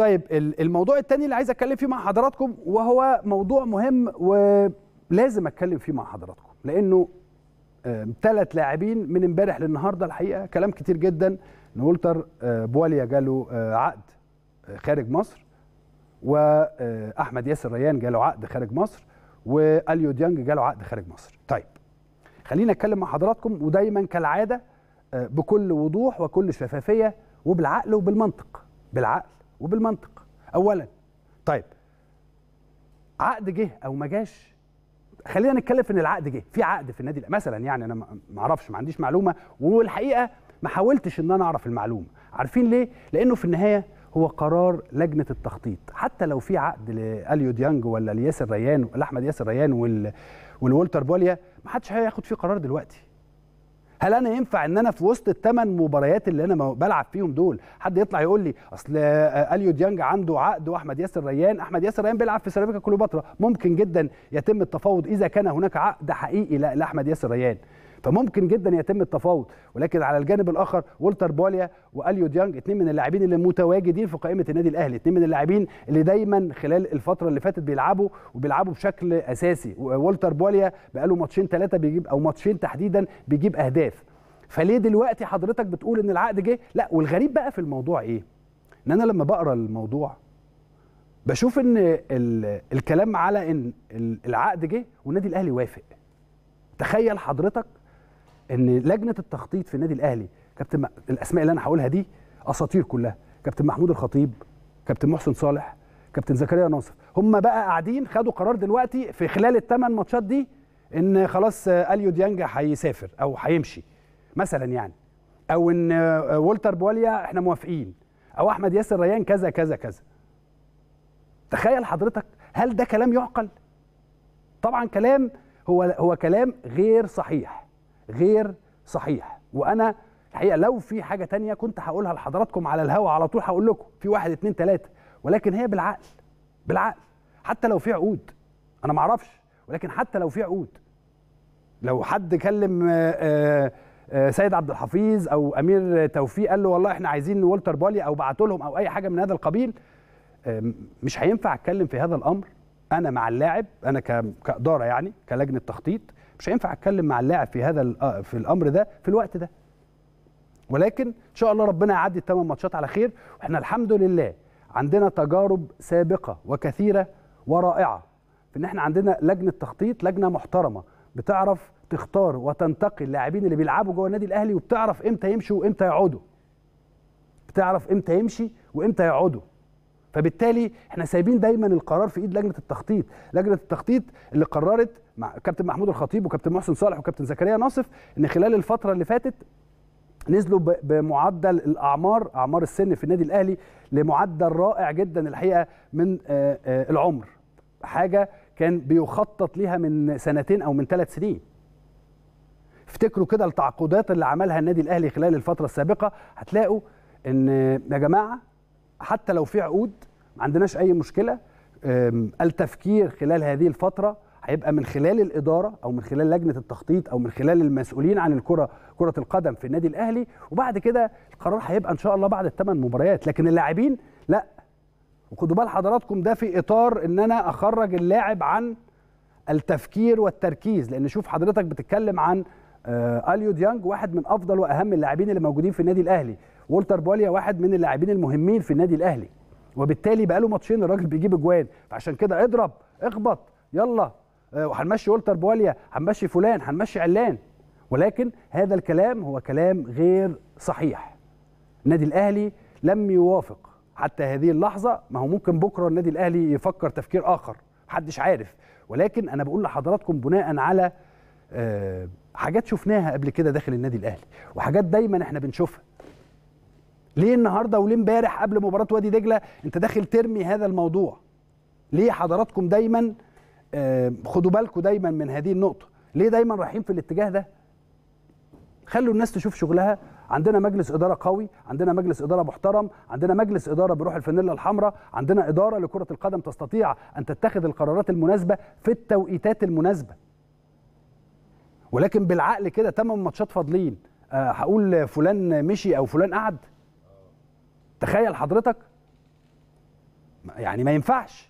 طيب الموضوع الثاني اللي عايز اتكلم فيه مع حضراتكم وهو موضوع مهم ولازم اتكلم فيه مع حضراتكم لانه ثلاث آه، لاعبين من امبارح للنهارده الحقيقه كلام كتير جدا ان ولتر آه، بواليا جاله آه، عقد خارج مصر واحمد ياسر ريان جاله عقد خارج مصر واليو ديانج جاله عقد خارج مصر طيب خلينا اتكلم مع حضراتكم ودايما كالعاده بكل وضوح وكل شفافيه وبالعقل وبالمنطق بالعقل وبالمنطق اولا طيب عقد جه او ما جاش خلينا نتكلم في ان العقد جه في عقد في النادي مثلا يعني انا ما اعرفش ما عنديش معلومه والحقيقه ما حاولتش ان انا اعرف المعلومه عارفين ليه لانه في النهايه هو قرار لجنه التخطيط حتى لو في عقد لاليو ديانج ولا لياسر ريان لاحمد ياسر ريان وال والولتر بوليا ما حدش هياخد فيه قرار دلوقتي هل انا ينفع ان انا في وسط الثمان مباريات اللي انا بلعب فيهم دول حد يطلع يقول لي اصل آه، اليو ديانج عنده عقد واحمد ياسر ريان احمد ياسر ريان بيلعب في سيراميكا كليوباترا ممكن جدا يتم التفاوض اذا كان هناك عقد حقيقي لاحمد ياسر ريان فممكن جدا يتم التفاوض ولكن على الجانب الاخر ولتر بوليا واليو ديانج اثنين من اللاعبين اللي متواجدين في قائمه النادي الاهلي اثنين من اللاعبين اللي دايما خلال الفتره اللي فاتت بيلعبوا وبيلعبوا بشكل اساسي وولتر بوليا بقاله ماتشين ثلاثه بيجيب او ماتشين تحديدا بيجيب اهداف فليه دلوقتي حضرتك بتقول ان العقد جه لا والغريب بقى في الموضوع ايه ان انا لما بقرا الموضوع بشوف ان الكلام على ان العقد جه والنادي الاهلي وافق تخيل حضرتك ان لجنه التخطيط في النادي الاهلي كابتن الاسماء اللي انا هقولها دي اساطير كلها كابتن محمود الخطيب كابتن محسن صالح كابتن زكريا ناصر هم بقى قاعدين خدوا قرار دلوقتي في خلال الثمان ماتشات دي ان خلاص اليو ديانج هيسافر او هيمشي مثلا يعني او ان ولتر بواليا احنا موافقين او احمد ياسر ريان كذا كذا كذا تخيل حضرتك هل ده كلام يعقل طبعا كلام هو هو كلام غير صحيح غير صحيح وانا الحقيقه لو في حاجه تانية كنت هقولها لحضراتكم على الهوا على طول هقول لكم في واحد اتنين تلاته ولكن هي بالعقل بالعقل حتى لو في عقود انا معرفش ولكن حتى لو في عقود لو حد كلم آه، آه، آه، سيد عبد الحفيظ او امير توفيق قال له والله احنا عايزين والتر بالي او بعتوا لهم او اي حاجه من هذا القبيل مش هينفع اتكلم في هذا الامر انا مع اللاعب انا كاداره يعني كلجنه تخطيط مش هينفع اتكلم مع اللاعب في هذا آه، في الامر ده في الوقت ده ولكن ان شاء الله ربنا يعدي الثمان ماتشات على خير واحنا الحمد لله عندنا تجارب سابقه وكثيره ورائعه في ان احنا عندنا لجنه تخطيط لجنه محترمه بتعرف تختار وتنتقي اللاعبين اللي بيلعبوا جوه النادي الاهلي وبتعرف امتى يمشوا وامتى يقعدوا بتعرف امتى يمشي وامتى يقعدوا فبالتالي احنا سايبين دايما القرار في ايد لجنه التخطيط لجنه التخطيط اللي قررت مع كابتن محمود الخطيب وكابتن محسن صالح وكابتن زكريا ناصف ان خلال الفتره اللي فاتت نزلوا بمعدل الاعمار اعمار السن في النادي الاهلي لمعدل رائع جدا الحقيقه من آه، آه، العمر حاجه كان بيخطط ليها من سنتين او من ثلاث سنين افتكروا كده التعاقدات اللي عملها النادي الاهلي خلال الفتره السابقه هتلاقوا ان يا جماعه حتى لو في عقود ما عندناش اي مشكله التفكير خلال هذه الفتره هيبقى من خلال الاداره او من خلال لجنه التخطيط او من خلال المسؤولين عن الكره كره القدم في النادي الاهلي وبعد كده القرار هيبقى ان شاء الله بعد الثمان مباريات لكن اللاعبين لا وخدوا بال حضراتكم ده في اطار ان انا اخرج اللاعب عن التفكير والتركيز لان شوف حضرتك بتتكلم عن آه، اليو ديانج واحد من افضل واهم اللاعبين اللي موجودين في النادي الاهلي وولتر بوليا واحد من اللاعبين المهمين في النادي الاهلي وبالتالي بقاله ماتشين الراجل بيجيب اجوان فعشان كده اضرب اخبط يلا آه، وهنمشي ولتر بواليا هنمشي فلان هنمشي علان ولكن هذا الكلام هو كلام غير صحيح النادي الاهلي لم يوافق حتى هذه اللحظه ما هو ممكن بكره النادي الاهلي يفكر تفكير اخر محدش عارف ولكن انا بقول لحضراتكم بناء على آه، حاجات شفناها قبل كده داخل النادي الاهلي وحاجات دايما احنا بنشوفها ليه النهارده وليه امبارح قبل مباراه وادي دجله انت داخل ترمي هذا الموضوع ليه حضراتكم دايما آه، خدوا بالكم دايما من هذه النقطه ليه دايما رايحين في الاتجاه ده خلوا الناس تشوف شغلها عندنا مجلس اداره قوي عندنا مجلس اداره محترم عندنا مجلس اداره بروح الفانيلا الحمراء عندنا اداره لكره القدم تستطيع ان تتخذ القرارات المناسبه في التوقيتات المناسبه ولكن بالعقل كده تمام ماتشات فاضلين آه، هقول فلان مشي او فلان قعد تخيل حضرتك يعني ما ينفعش